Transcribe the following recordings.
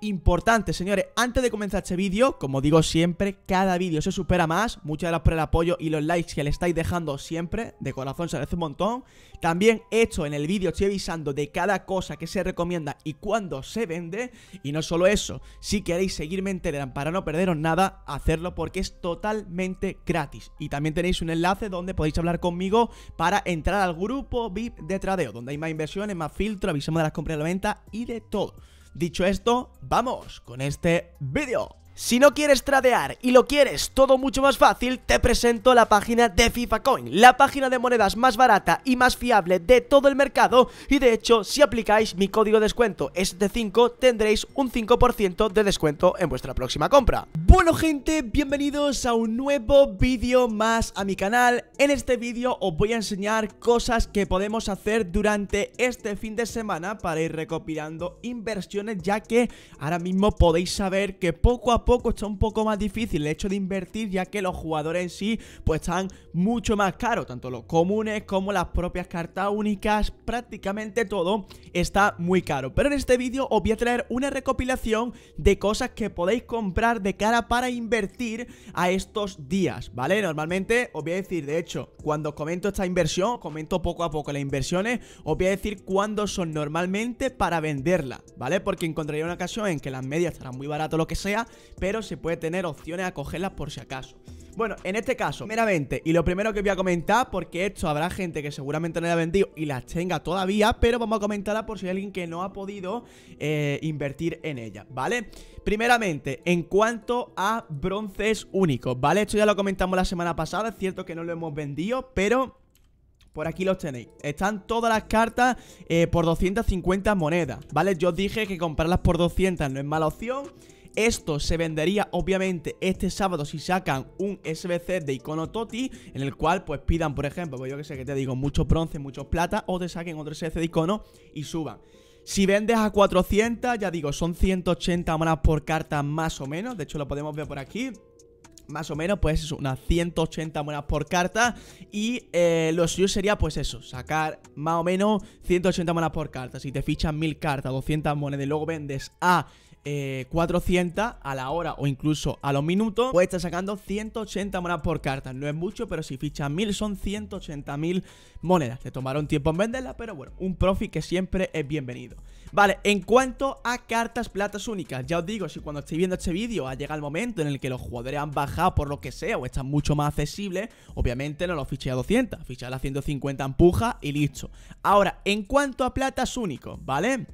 Importante, señores, antes de comenzar este vídeo, como digo siempre, cada vídeo se supera más. Muchas gracias por el apoyo y los likes que le estáis dejando siempre, de corazón se agradece un montón. También hecho en el vídeo estoy avisando de cada cosa que se recomienda y cuando se vende. Y no solo eso, si queréis seguirme en para no perderos nada, hacerlo porque es totalmente gratis. Y también tenéis un enlace donde podéis hablar conmigo para entrar al grupo VIP de Tradeo, donde hay más inversiones, más filtro, avisamos de las compras y la venta y de todo. Dicho esto, vamos con este vídeo. Si no quieres tradear y lo quieres todo mucho más fácil, te presento la página de FIFA Coin, la página de monedas más barata y más fiable de todo el mercado y de hecho, si aplicáis mi código de descuento ST5, tendréis un 5% de descuento en vuestra próxima compra. Bueno gente, bienvenidos a un nuevo vídeo más a mi canal. En este vídeo os voy a enseñar cosas que podemos hacer durante este fin de semana para ir recopilando inversiones, ya que ahora mismo podéis saber que poco a poco poco está un poco más difícil el hecho de invertir ya que los jugadores en sí pues están mucho más caros, tanto los comunes como las propias cartas únicas, prácticamente todo está muy caro. Pero en este vídeo os voy a traer una recopilación de cosas que podéis comprar de cara para invertir a estos días, ¿vale? Normalmente os voy a decir, de hecho, cuando comento esta inversión, comento poco a poco las inversiones, os voy a decir cuándo son normalmente para venderla, ¿vale? Porque encontraría una ocasión en que las medias estarán muy barato lo que sea, pero se puede tener opciones a cogerlas por si acaso. Bueno, en este caso, meramente, y lo primero que voy a comentar, porque esto habrá gente que seguramente no la ha vendido y las tenga todavía, pero vamos a comentarla por si hay alguien que no ha podido eh, invertir en ella, ¿vale? Primeramente, en cuanto a bronces únicos, ¿vale? Esto ya lo comentamos la semana pasada, es cierto que no lo hemos vendido, pero... Por aquí los tenéis. Están todas las cartas eh, por 250 monedas, ¿vale? Yo os dije que comprarlas por 200 no es mala opción. Esto se vendería obviamente este sábado si sacan un SBC de icono Toti, en el cual pues pidan, por ejemplo, pues yo que sé que te digo, muchos bronce, muchos plata, o te saquen otro SBC de icono y suban. Si vendes a 400, ya digo, son 180 monedas por carta más o menos, de hecho lo podemos ver por aquí más o menos, pues es unas 180 monedas por carta. Y eh, lo suyo sería, pues eso, sacar más o menos 180 monedas por carta. Si te fichan 1000 cartas, 200 monedas y luego vendes a 400 eh, a la hora o incluso a los minutos, puede estar sacando 180 monedas por carta. No es mucho, pero si fichas 1000 son 180.000 monedas. Te tomaron tiempo en venderla, pero bueno, un profit que siempre es bienvenido. Vale, en cuanto a cartas platas únicas, ya os digo, si cuando estéis viendo este vídeo ha llegado el momento en el que los jugadores han bajado por lo que sea o están mucho más accesibles, obviamente no los fiché a 200, fiché a 150 empuja y listo. Ahora, en cuanto a platas únicos, ¿vale?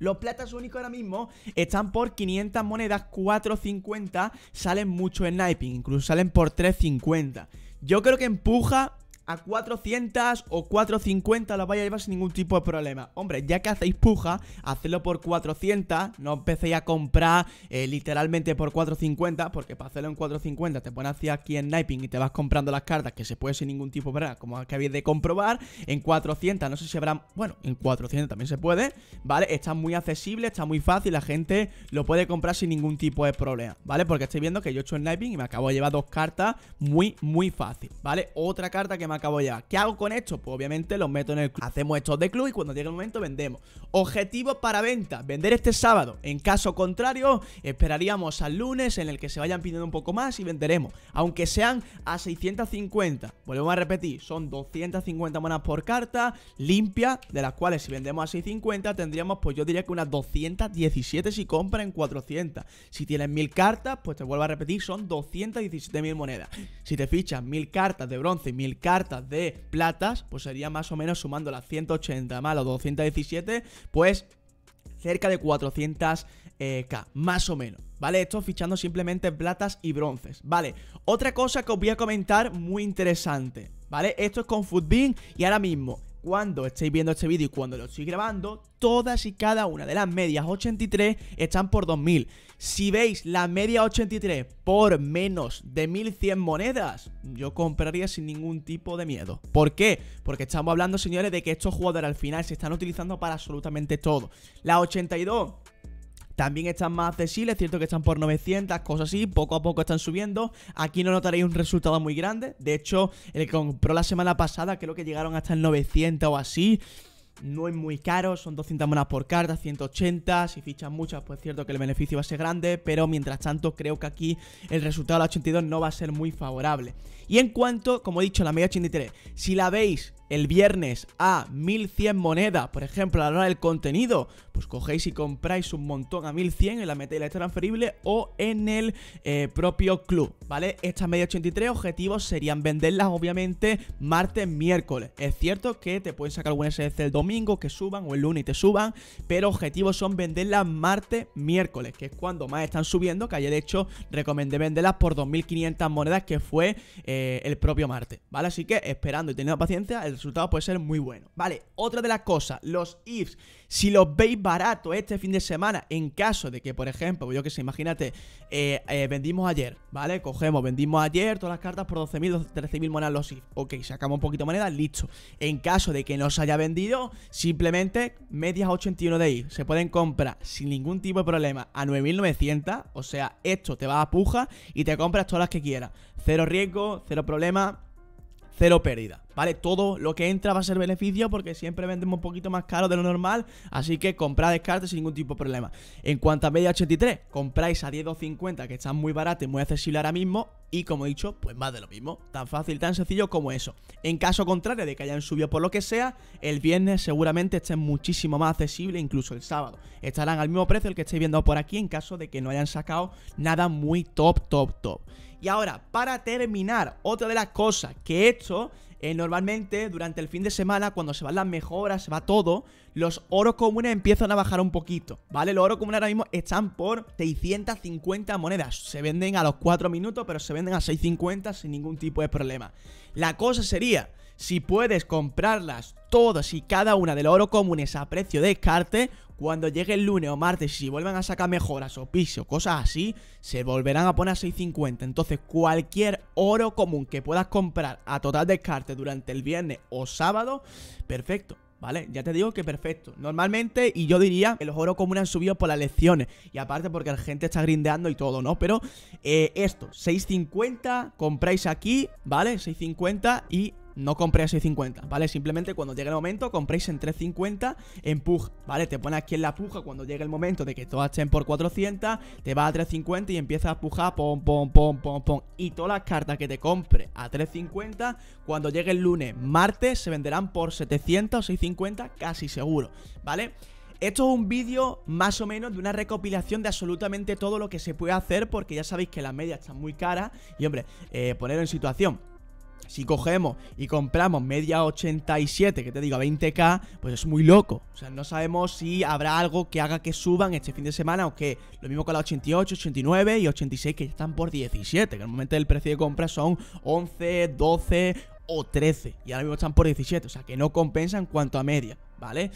Los platas únicos ahora mismo están por 500 monedas, 4.50, salen mucho en sniping, incluso salen por 3.50. Yo creo que empuja a 400 o 450 lo vais a llevar sin ningún tipo de problema. Hombre, ya que hacéis puja, hacedlo por 400, no empecéis a comprar eh, literalmente por 450, porque para hacerlo en 450 te pones hacia aquí en Sniping y te vas comprando las cartas que se puede sin ningún tipo de problema, como acabéis de comprobar. En 400, no sé si habrá bueno, en 400 también se puede, ¿vale? Está muy accesible, está muy fácil, la gente lo puede comprar sin ningún tipo de problema, ¿vale? Porque estoy viendo que yo he hecho sniping y me acabo de llevar dos cartas muy, muy fácil, ¿vale? Otra carta que me acabo ya. ¿Qué hago con esto? Pues obviamente los meto en el club. Hacemos estos de club y cuando llegue el momento vendemos. Objetivo para venta, vender este sábado. En caso contrario, esperaríamos al lunes en el que se vayan pidiendo un poco más y venderemos. Aunque sean a 650. Volvemos a repetir, son 250 monedas por carta, limpia, de las cuales si vendemos a 650 tendríamos, pues yo diría que unas 217 si compra en 400. Si tienes 1000 cartas, pues te vuelvo a repetir, son 217.000 monedas. Si te fichas 1000 cartas de bronce y 1000 cartas de platas, pues sería más o menos sumando las 180 más los 217, pues cerca de 400 eh, K, más o menos, ¿vale? Esto fichando simplemente platas y bronces, ¿vale? Otra cosa que os voy a comentar muy interesante, ¿vale? Esto es con Footbin y ahora mismo cuando estéis viendo este vídeo y cuando lo estoy grabando, todas y cada una de las medias 83 están por 2000. Si veis la media 83 por menos de 1100 monedas, yo compraría sin ningún tipo de miedo. ¿Por qué? Porque estamos hablando, señores, de que estos jugadores al final se están utilizando para absolutamente todo. La 82 también están más accesibles, es cierto que están por 900, cosas así, poco a poco están subiendo. Aquí no notaréis un resultado muy grande. De hecho, el que compró la semana pasada creo que llegaron hasta el 900 o así no es muy caro, son 200 monas por carta, 180, si fichan muchas, pues es cierto que el beneficio va a ser grande, pero mientras tanto creo que aquí el resultado de la 82 no va a ser muy favorable. Y en cuanto, como he dicho, la media 83, si la veis el viernes a 1100 monedas, por ejemplo, a la hora del contenido, pues cogéis y compráis un montón a 1100 en la meta y la transferible o en el eh, propio club, ¿vale? Estas media 83 objetivos serían venderlas, obviamente, martes, miércoles. Es cierto que te pueden sacar algunas el domingo, que suban, o el lunes y te suban, pero objetivos son venderlas martes, miércoles, que es cuando más están subiendo, que ayer de hecho recomendé venderlas por 2500 monedas, que fue eh, el propio martes, ¿vale? Así que esperando y teniendo paciencia, el resultado puede ser muy bueno. Vale, otra de las cosas, los ifs. Si los veis barato este fin de semana, en caso de que, por ejemplo, yo que sé, imagínate, eh, eh, vendimos ayer, ¿vale? Cogemos, vendimos ayer todas las cartas por 12.000, 13.000 monedas los ifs. Ok, sacamos un poquito de moneda, listo. En caso de que no se haya vendido, simplemente medias 81 de IFS Se pueden comprar sin ningún tipo de problema a 9.900. O sea, esto te va a puja y te compras todas las que quieras. Cero riesgo, cero problema cero pérdida, ¿vale? Todo lo que entra va a ser beneficio porque siempre vendemos un poquito más caro de lo normal, así que comprad descartes sin ningún tipo de problema. En cuanto a media 83, compráis a 10.250 que están muy barato y muy accesible ahora mismo y como he dicho, pues más de lo mismo, tan fácil, tan sencillo como eso. En caso contrario de que hayan subido por lo que sea, el viernes seguramente estén muchísimo más accesible, incluso el sábado. Estarán al mismo precio el que estáis viendo por aquí en caso de que no hayan sacado nada muy top, top, top. Y ahora, para terminar, otra de las cosas que he hecho eh, normalmente durante el fin de semana, cuando se van las mejoras, se va todo, los oros comunes empiezan a bajar un poquito, ¿vale? Los oros comunes ahora mismo están por 650 monedas. Se venden a los 4 minutos, pero se venden a 650 sin ningún tipo de problema. La cosa sería, si puedes comprarlas todas y cada una de los oros comunes a precio de descarte, cuando llegue el lunes o martes, si vuelven a sacar mejoras o o cosas así, se volverán a poner a 6.50. Entonces, cualquier oro común que puedas comprar a total descarte durante el viernes o sábado, perfecto. ¿Vale? Ya te digo que perfecto. Normalmente, y yo diría que los oro comunes han subido por las lecciones. Y aparte porque la gente está grindeando y todo, ¿no? Pero eh, esto, 6.50, compráis aquí, ¿vale? 6.50 y no compré a 6.50, ¿vale? Simplemente cuando llegue el momento compréis en 3.50 en ¿vale? Te pones aquí en la puja cuando llegue el momento de que todas estén por 400, te va a 3.50 y empiezas a pujar, pom, pom, pom, pom, pom. Y todas las cartas que te compre a 3.50, cuando llegue el lunes, martes, se venderán por 700 o 6.50 casi seguro, ¿vale? Esto es un vídeo más o menos de una recopilación de absolutamente todo lo que se puede hacer porque ya sabéis que las medias están muy caras y hombre, ponerlo eh, poner en situación si cogemos y compramos media 87, que te digo, a 20k, pues es muy loco. O sea, no sabemos si habrá algo que haga que suban este fin de semana o qué. Lo mismo con la 88, 89 y 86 que están por 17, que normalmente el precio de compra son 11, 12 o 13. Y ahora mismo están por 17, o sea, que no compensan cuanto a media, ¿vale?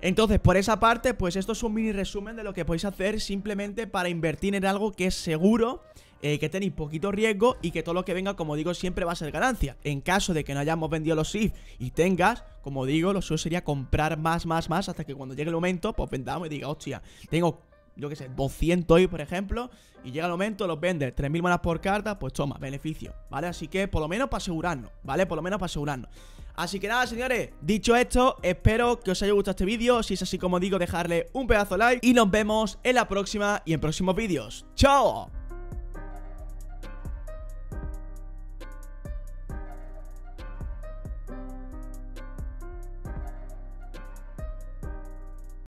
Entonces, por esa parte, pues esto es un mini resumen de lo que podéis hacer simplemente para invertir en algo que es seguro eh, que tenéis poquito riesgo y que todo lo que venga, como digo, siempre va a ser ganancia. En caso de que no hayamos vendido los SIF y tengas, como digo, lo suyo sería comprar más, más, más, hasta que cuando llegue el momento, pues vendamos y diga, hostia, tengo yo qué sé, 200 hoy, por ejemplo, y llega el momento, los vendes 3.000 monas por carta, pues toma, beneficio, ¿vale? Así que por lo menos para asegurarnos, ¿vale? Por lo menos para asegurarnos. Así que nada, señores, dicho esto, espero que os haya gustado este vídeo. Si es así como digo, dejarle un pedazo like y nos vemos en la próxima y en próximos vídeos. ¡Chao!